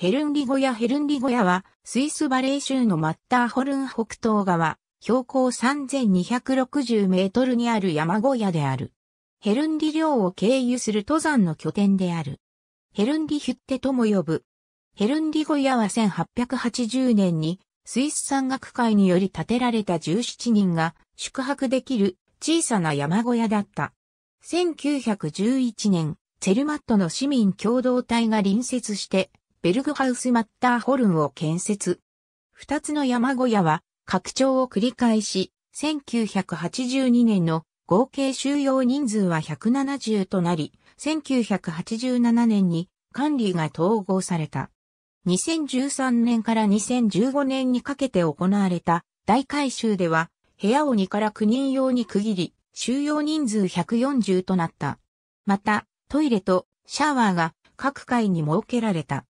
ヘルンリゴヤヘルンリゴヤは、スイスバレー州のマッターホルン北東側、標高3260メートルにある山小屋である。ヘルンリ領を経由する登山の拠点である。ヘルンリヒュッテとも呼ぶ。ヘルンリゴヤは1880年に、スイス山岳会により建てられた17人が宿泊できる小さな山小屋だった。1911年、チェルマットの市民共同体が隣接して、ベルグハウスマッターホルンを建設。二つの山小屋は拡張を繰り返し、1982年の合計収容人数は170となり、1987年に管理が統合された。2013年から2015年にかけて行われた大改修では、部屋を2から9人用に区切り、収容人数140となった。また、トイレとシャワーが各階に設けられた。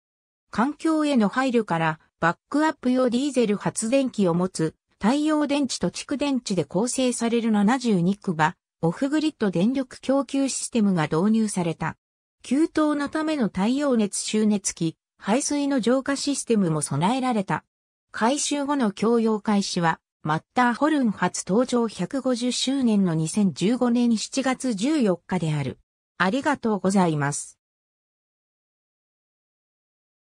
環境への配慮からバックアップ用ディーゼル発電機を持つ太陽電池と蓄電池で構成される72区場オフグリッド電力供給システムが導入された。給湯のための太陽熱収熱器、排水の浄化システムも備えられた。改修後の供用開始は、マッターホルン初登場150周年の2015年7月14日である。ありがとうございます。